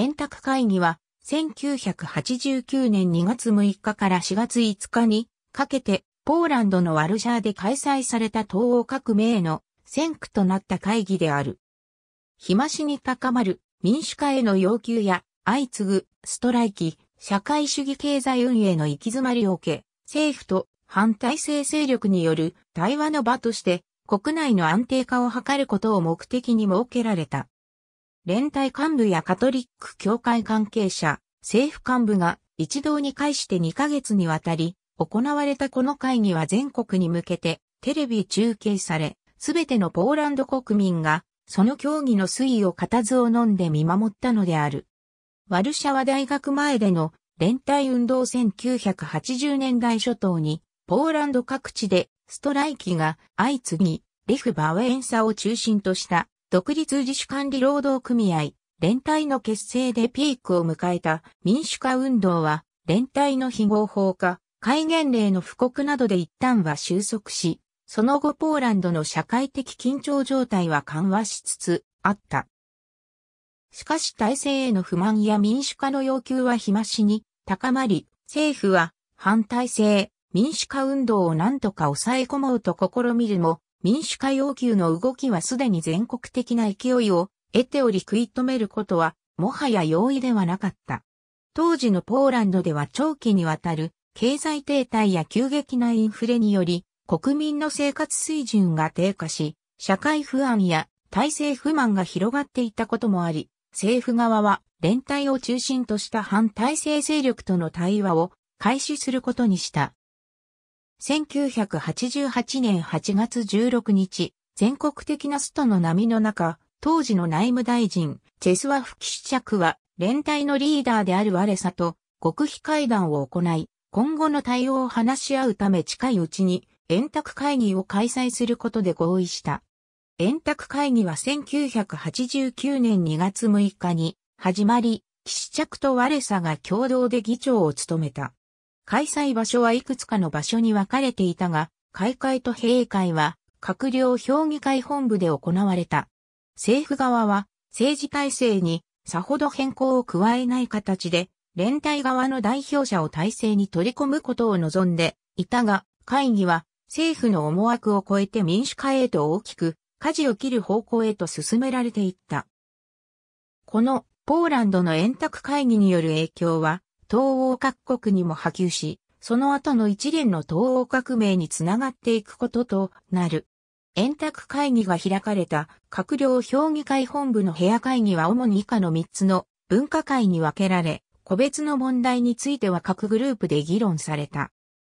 円卓会議は、1989年2月6日から4月5日にかけて、ポーランドのワルシャーで開催された東欧革命の先駆となった会議である。日増しに高まる民主化への要求や相次ぐストライキ、社会主義経済運営の行き詰まりを受け、政府と反体制勢力による対話の場として国内の安定化を図ることを目的に設けられた。連帯幹部やカトリック教会関係者、政府幹部が一堂に会して2ヶ月にわたり、行われたこの会議は全国に向けてテレビ中継され、すべてのポーランド国民が、その協議の推移を固唾を飲んで見守ったのである。ワルシャワ大学前での連帯運動1980年代初頭に、ポーランド各地でストライキが相次ぎ、レフ・バウェンサを中心とした独立自主管理労働組合、連帯の結成でピークを迎えた民主化運動は、連帯の非合法化、戒厳令の布告などで一旦は収束し、その後ポーランドの社会的緊張状態は緩和しつつあった。しかし体制への不満や民主化の要求は日増しに高まり、政府は反体制、民主化運動を何とか抑え込もうと試みるも、民主化要求の動きはすでに全国的な勢いを得ており食い止めることはもはや容易ではなかった。当時のポーランドでは長期にわたる経済停滞や急激なインフレにより国民の生活水準が低下し、社会不安や体制不満が広がっていたこともあり、政府側は連帯を中心とした反体制勢力との対話を開始することにした。1988年8月16日、全国的なストの波の中、当時の内務大臣、チェスワフキシチャクは、連帯のリーダーであるワレサと、極秘会談を行い、今後の対応を話し合うため近いうちに、円卓会議を開催することで合意した。円卓会議は1989年2月6日に始まり、岸着とワレサが共同で議長を務めた。開催場所はいくつかの場所に分かれていたが、開会と閉会は閣僚評議会本部で行われた。政府側は政治体制にさほど変更を加えない形で、連帯側の代表者を体制に取り込むことを望んでいたが、会議は政府の思惑を超えて民主化へと大きく、舵を切る方向へと進められていった。このポーランドの円卓会議による影響は、東欧各国にも波及し、その後の一連の東欧革命につながっていくこととなる。円卓会議が開かれた閣僚評議会本部の部屋会議は主に以下の3つの分科会に分けられ、個別の問題については各グループで議論された。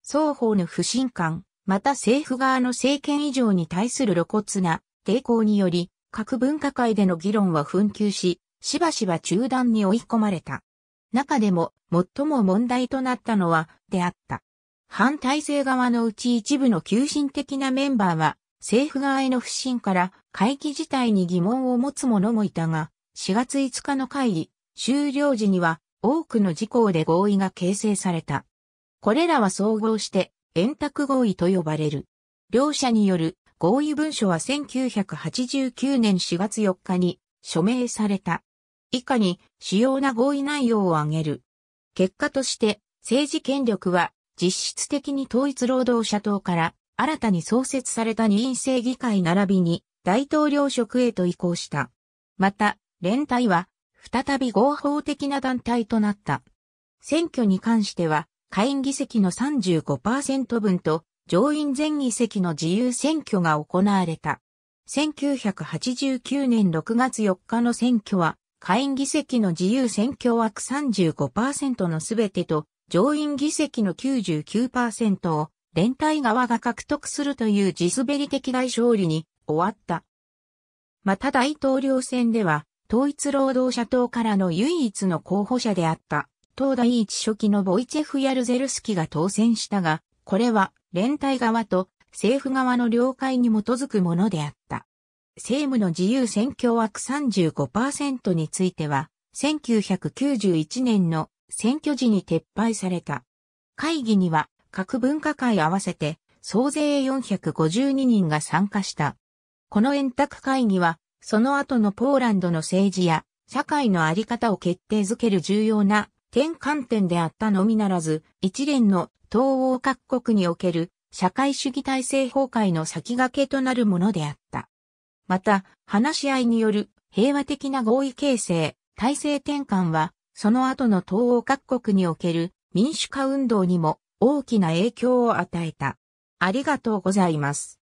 双方の不信感、また政府側の政権以上に対する露骨な抵抗により、各分科会での議論は紛糾し、しばしば中断に追い込まれた。中でも最も問題となったのはであった。反体制側のうち一部の急進的なメンバーは政府側への不信から会議自体に疑問を持つ者もいたが、4月5日の会議終了時には多くの事項で合意が形成された。これらは総合して円卓合意と呼ばれる。両者による合意文書は1989年4月4日に署名された。以下に主要な合意内容を挙げる。結果として政治権力は実質的に統一労働者党から新たに創設された二院政議会並びに大統領職へと移行した。また、連帯は再び合法的な団体となった。選挙に関しては、下院議席の35%分と上院全議席の自由選挙が行われた。1989年6月4日の選挙は下院議席の自由選挙枠35%のすべてと、上院議席の99%を連帯側が獲得するという地滑り的大勝利に終わった。また大統領選では、統一労働者党からの唯一の候補者であった、党第一書記のボイチェフ・ヤルゼルスキが当選したが、これは連帯側と政府側の了解に基づくものであった。政務の自由選挙枠35%については、1991年の選挙時に撤廃された。会議には各文化会合わせて総勢452人が参加した。この円卓会議は、その後のポーランドの政治や社会のあり方を決定づける重要な転換点であったのみならず、一連の東欧各国における社会主義体制崩壊の先駆けとなるものであった。また、話し合いによる平和的な合意形成、体制転換は、その後の東欧各国における民主化運動にも大きな影響を与えた。ありがとうございます。